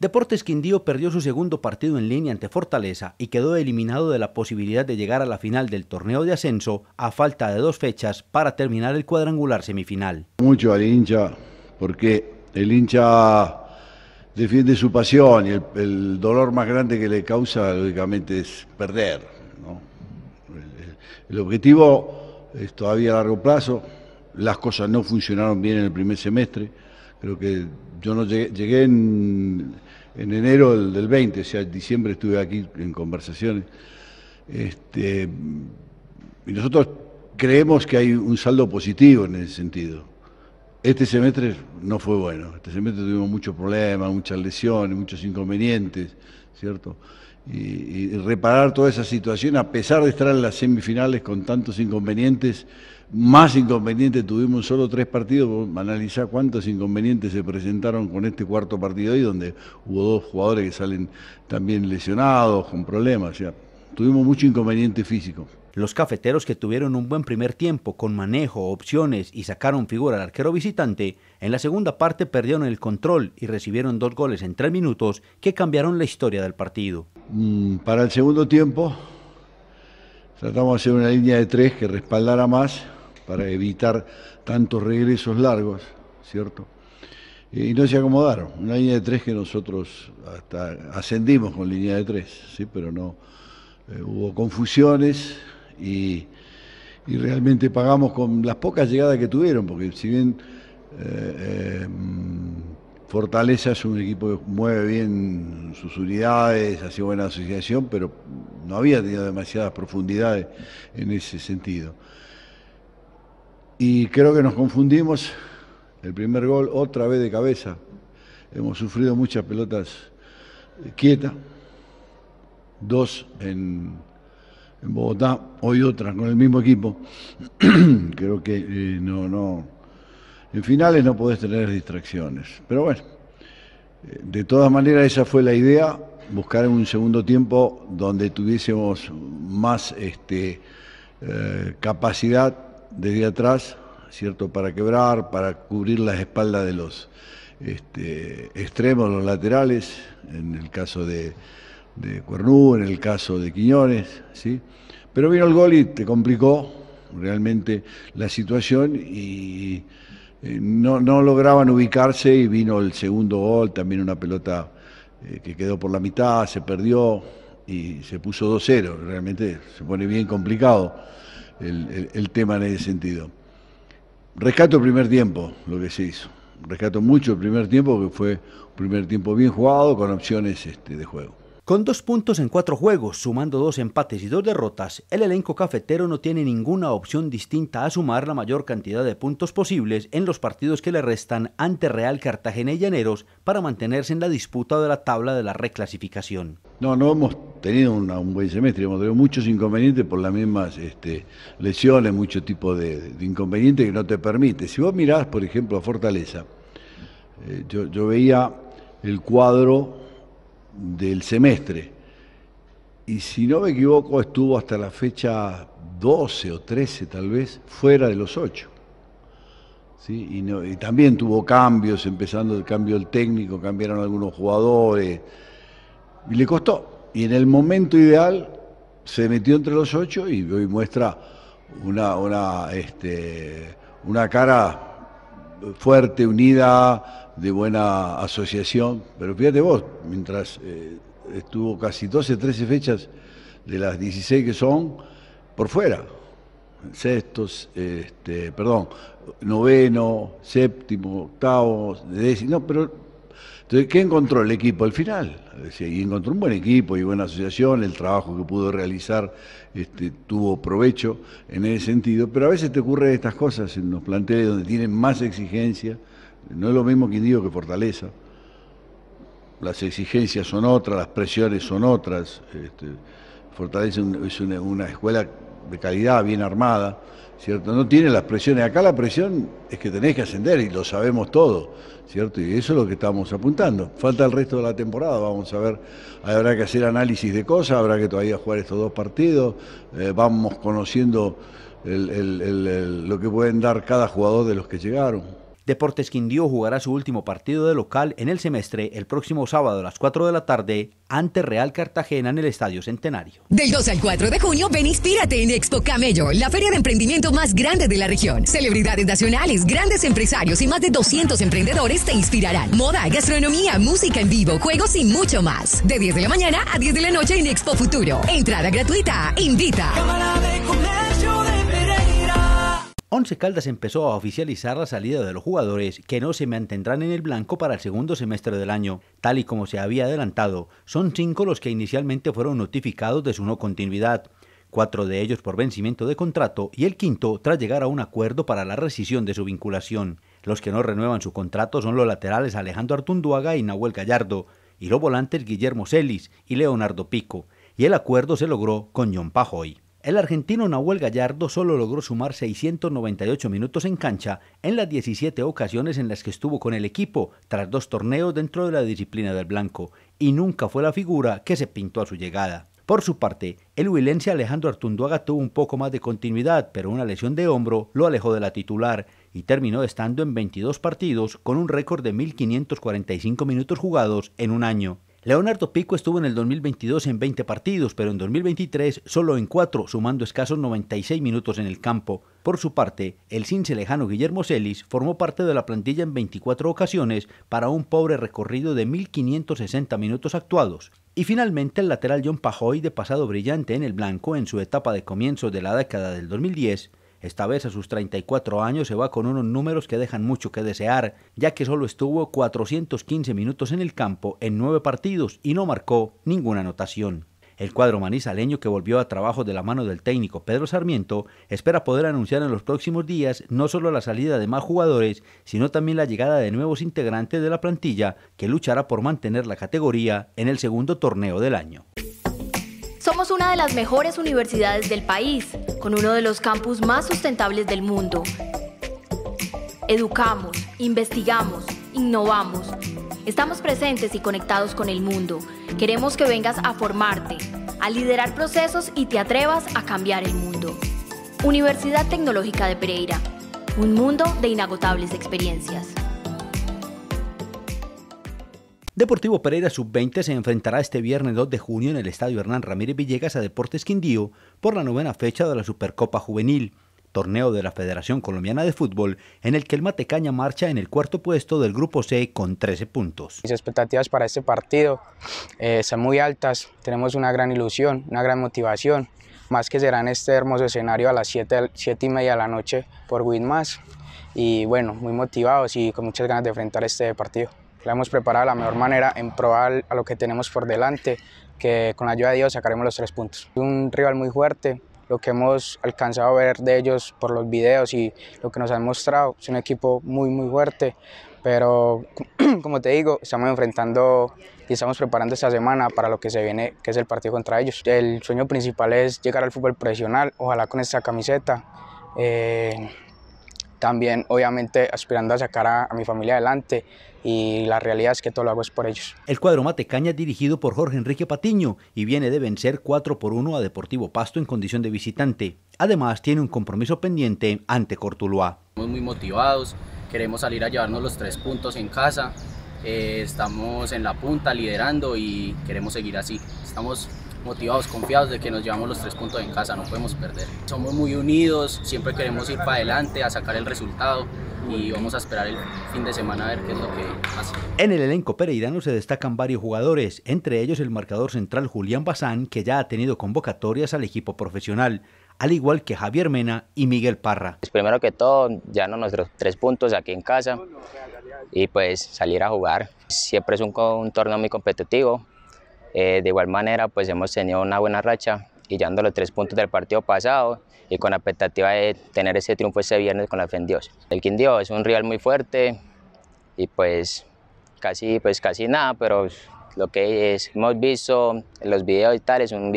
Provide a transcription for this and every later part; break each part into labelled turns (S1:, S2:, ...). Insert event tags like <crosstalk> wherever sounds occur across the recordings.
S1: Deportes Quindío perdió su segundo partido en línea ante Fortaleza y quedó eliminado de la posibilidad de llegar a la final del torneo de ascenso a falta de dos fechas para terminar el cuadrangular semifinal.
S2: Mucho al hincha, porque el hincha defiende su pasión y el, dolor más grande que le causa, lógicamente, es perder. El, objetivo es todavía a largo plazo. Las cosas no funcionaron bien en el primer semestre. Creo que yo no llegué, llegué en en enero del, 20, o sea, en diciembre estuve aquí en conversaciones. Este, y nosotros creemos que hay un saldo positivo en ese sentido. Este semestre no fue bueno, este semestre tuvimos muchos problemas, muchas lesiones, muchos inconvenientes, ¿cierto? y, reparar toda esa situación, a pesar de estar en las semifinales con tantos inconvenientes, más inconvenientes tuvimos solo tres partidos, analizar cuántos inconvenientes se presentaron con este cuarto partido hoy, donde hubo dos jugadores que salen también lesionados, con problemas, o tuvimos mucho inconveniente físico. Los cafeteros que tuvieron un buen primer tiempo con
S1: manejo, opciones y sacaron figura al arquero visitante, en la segunda parte perdieron el control y recibieron dos goles en tres minutos que cambiaron la historia del partido.
S2: Mm, para el segundo tiempo tratamos de hacer una línea de tres que respaldara más para evitar tantos regresos largos, ¿cierto? Y no se acomodaron. Una línea de tres que nosotros hasta ascendimos con línea de tres, ¿sí? pero no eh, hubo confusiones, y, realmente pagamos con las pocas llegadas que tuvieron, porque si bien eh, eh, Fortaleza es un equipo que mueve bien sus unidades, hace buena asociación, pero no había tenido demasiadas profundidades en ese sentido. Y creo que nos confundimos. El primer gol, otra vez de cabeza. Hemos sufrido muchas pelotas quietas. Dos en, en Bogotá, hoy otra con el mismo equipo. <clears throat> Creo que eh, no, no. En finales no podés tener distracciones. Pero bueno, eh, de todas maneras esa fue la idea, buscar un segundo tiempo donde tuviésemos más este, eh, capacidad desde atrás, ¿cierto? Para quebrar, para cubrir las espaldas de los este, extremos, los laterales, en el caso de de Cuernú, en el caso de Quiñones, ¿sí? Pero vino el gol y te complicó realmente la situación y eh, no, lograban ubicarse y vino el segundo gol, también una pelota eh, que quedó por la mitad, se perdió y se puso 2-0. Realmente se pone bien complicado el, tema en ese sentido. Rescato el primer tiempo, lo que se hizo. Rescato mucho el primer tiempo, que fue un primer tiempo bien jugado, con opciones este, de juego. Con dos puntos en cuatro juegos,
S1: sumando dos empates y dos derrotas, el elenco cafetero no tiene ninguna opción distinta a sumar la mayor cantidad de puntos posibles en los partidos que le restan ante Real Cartagena y Llaneros para mantenerse en la disputa de la tabla de la reclasificación.
S2: No, no hemos tenido un buen semestre, hemos tenido muchos inconvenientes por las mismas este, lesiones, mucho tipo de, inconvenientes que no te permite. Si vos mirás, por ejemplo, a Fortaleza, eh, yo veía el cuadro del semestre. Y si no me equivoco, estuvo hasta la fecha 12 o 13 tal vez, fuera de los 8. ¿Sí? Y, también tuvo cambios, empezando el cambio del técnico, cambiaron algunos jugadores. Y le costó. Y en el momento ideal se metió entre los 8 y hoy muestra una, una, este, una cara fuerte, unida, de buena asociación, pero fíjate vos, mientras eh, estuvo casi 12, 13 fechas de las 16 que son por fuera, sextos, este, perdón, noveno, séptimo, octavo, décimo, no, pero entonces, ¿qué encontró el equipo al final? Y encontró un buen equipo y buena asociación, el trabajo que pudo realizar este, tuvo provecho en ese sentido, pero a veces te ocurren estas cosas en los planteles donde tienen más exigencia no es lo mismo digo que Fortaleza. Las exigencias son otras, las presiones son otras. Este, fortaleza es una, escuela de calidad, bien armada, ¿cierto? No tiene las presiones. Acá la presión es que tenés que ascender y lo sabemos todo, ¿cierto? Y eso es lo que estamos apuntando. Falta el resto de la temporada, vamos a ver. Habrá que hacer análisis de cosas, habrá que todavía jugar estos dos partidos. Eh, vamos conociendo lo que pueden dar cada jugador de los que llegaron. Deportes Quindío jugará su último partido de local en el
S1: semestre el próximo sábado a las 4 de la tarde ante Real Cartagena en el Estadio Centenario.
S2: Del 2 al 4 de junio, ven inspírate en Expo Camello, la feria de emprendimiento más grande de la región. Celebridades nacionales, grandes empresarios y más de 200 emprendedores te inspirarán. Moda,
S1: gastronomía, música en vivo, juegos y mucho más. De 10 de la mañana a 10 de la noche en Expo Futuro. Entrada gratuita. Invita. Cámara Once Caldas empezó a oficializar la salida de los jugadores que no se mantendrán en el blanco para el segundo semestre del año. Tal y como se había adelantado, son cinco los que inicialmente fueron notificados de su no continuidad, cuatro de ellos por vencimiento de contrato y el quinto tras llegar a un acuerdo para la rescisión de su vinculación. Los que no renuevan su contrato son los laterales Alejandro Artunduaga y Nahuel Gallardo, y los volantes Guillermo Celis y Leonardo Pico, y el acuerdo se logró con John Pajoy. El argentino Nahuel Gallardo solo logró sumar 698 minutos en cancha en las 17 ocasiones en las que estuvo con el equipo tras dos torneos dentro de la disciplina del blanco y nunca fue la figura que se pintó a su llegada. Por su parte, el huilense Alejandro Artunduaga tuvo un poco más de continuidad, pero una lesión de hombro lo alejó de la titular y terminó estando en 22 partidos con un récord de 1.545 minutos jugados en un año. Leonardo Pico estuvo en el 2022 en 20 partidos, pero en 2023 solo en 4, sumando escasos 96 minutos en el campo. Por su parte, el lejano Guillermo Celis formó parte de la plantilla en 24 ocasiones para un pobre recorrido de 1.560 minutos actuados. Y finalmente el lateral John Pajoy, de pasado brillante en el blanco en su etapa de comienzo de la década del 2010, esta vez a sus 34 años se va con unos números que dejan mucho que desear, ya que solo estuvo 415 minutos en el campo en nueve partidos y no marcó ninguna anotación. El cuadro manizaleño que volvió a trabajo de la mano del técnico Pedro Sarmiento espera poder anunciar en los próximos días no solo la salida de más jugadores, sino también la llegada de nuevos integrantes de la plantilla que luchará por mantener la categoría en el segundo torneo del año una de las mejores universidades del país, con uno de los campus más sustentables del mundo. Educamos, investigamos, innovamos. Estamos presentes y conectados con el mundo. Queremos que vengas a formarte, a liderar procesos y te atrevas a cambiar el mundo. Universidad Tecnológica de Pereira, un mundo de inagotables experiencias. Deportivo Pereira Sub-20 se enfrentará este viernes 2 de junio en el Estadio Hernán Ramírez Villegas a Deportes Quindío por la novena fecha de la Supercopa Juvenil, torneo de la Federación Colombiana de Fútbol, en el que el Matecaña marcha en el cuarto puesto del Grupo C con 13 puntos. Mis expectativas para este partido eh, son muy altas, tenemos una gran ilusión, una gran motivación, más que será en este hermoso escenario a las 7, y media de la noche por más y bueno, muy motivados y con muchas ganas de enfrentar este partido la hemos preparado de la mejor manera en probar a lo que tenemos por delante, que con la ayuda de Dios sacaremos los tres puntos. Un rival muy fuerte, lo que hemos alcanzado a ver de ellos por los videos y lo que nos han mostrado, es un equipo muy muy fuerte, pero <clears throat> como te digo, estamos enfrentando y estamos preparando esta semana para lo que se viene, que es el partido contra ellos. El sueño principal es llegar al fútbol profesional, ojalá con esta camiseta. Eh, también obviamente aspirando a sacar a, mi familia adelante y la realidad es que todo lo hago es por ellos. El cuadro Matecaña es dirigido por Jorge Enrique Patiño y viene de vencer 4 por 1 a Deportivo Pasto en condición de visitante. Además tiene un compromiso pendiente ante Cortuluá. Estamos muy motivados, queremos salir a llevarnos los tres puntos en casa, eh, estamos en la punta liderando y queremos seguir así. Estamos motivados, confiados de que nos llevamos los tres puntos en casa, no podemos perder. Somos muy unidos, siempre queremos ir para adelante a sacar el resultado y vamos a esperar el fin de semana a ver qué es lo que pasa. En el elenco pereirano se destacan varios jugadores, entre ellos el marcador central Julián Bazán, que ya ha tenido convocatorias al equipo profesional al igual que Javier Mena y Miguel Parra. es pues primero que todo, ya no nuestros tres puntos aquí en casa y pues salir a jugar. Siempre es un torneo muy competitivo, eh, de igual manera, pues hemos tenido una buena racha y llevando los tres puntos del partido pasado y con la expectativa de tener ese triunfo ese viernes con la Fendios El Quindío es un rival muy fuerte y pues casi, pues casi nada, pero lo que es, hemos visto en los videos y tal es un,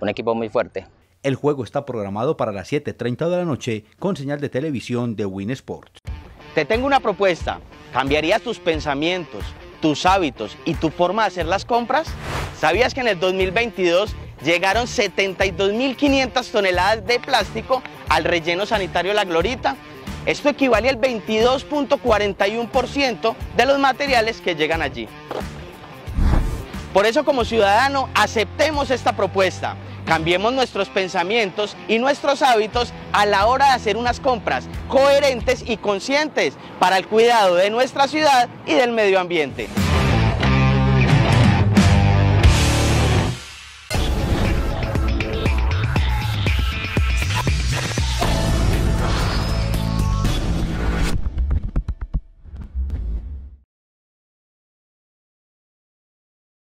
S1: un equipo muy fuerte. El juego está programado para las 7.30 de la noche con señal de televisión de Win Sports. Te tengo una propuesta. ¿Cambiarías tus pensamientos, tus hábitos y tu forma de hacer las compras? ¿Sabías que en el 2022 llegaron 72.500 toneladas de plástico al relleno sanitario La Glorita? Esto equivale al 22.41% de los materiales que llegan allí. Por eso como ciudadano aceptemos esta propuesta. Cambiemos nuestros pensamientos y nuestros hábitos a la hora de hacer unas compras coherentes y conscientes para el cuidado de nuestra ciudad y del medio ambiente.